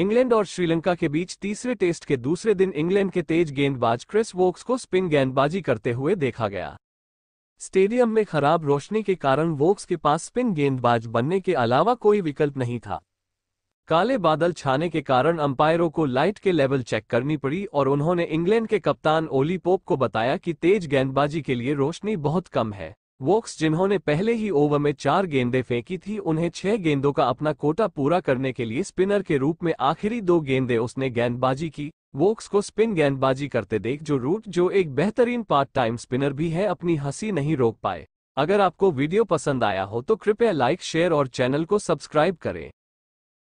England और श्रीलंका के बीच तीसरे टेस्ट के दूसरे दिन इंग्लैंड के तेज गेंदबाज क्रिस वोक्स को स्पिन गेंदबाजी करते हुए देखा गया स्टेडियम में खराब रोशनी के कारण वोक्स के पास स्पिन गेंदबाज बनने के अलावा कोई विकल्प नहीं था काले बादल छाने के कारण अंपायरों को लाइट के लेवल चेक करनी पड़ी और उन्होंने इंग्लैंड के कप्तान ओली पोप को बताया कि तेज गेंदबाजी के लिए रोशनी बहुत कम है वोक्स जिन्होंने पहले ही ओवर में चार गेंदें फेंकी थी उन्हें छह गेंदों का अपना कोटा पूरा करने के लिए स्पिनर के रूप में आखिरी दो गेंदें उसने गेंदबाजी की वोक्स को स्पिन गेंदबाजी करते देख जो रूट जो एक बेहतरीन पार्ट टाइम स्पिनर भी है अपनी हंसी नहीं रोक पाए अगर आपको वीडियो पसंद आया हो तो कृपया लाइक शेयर और चैनल को सब्सक्राइब करें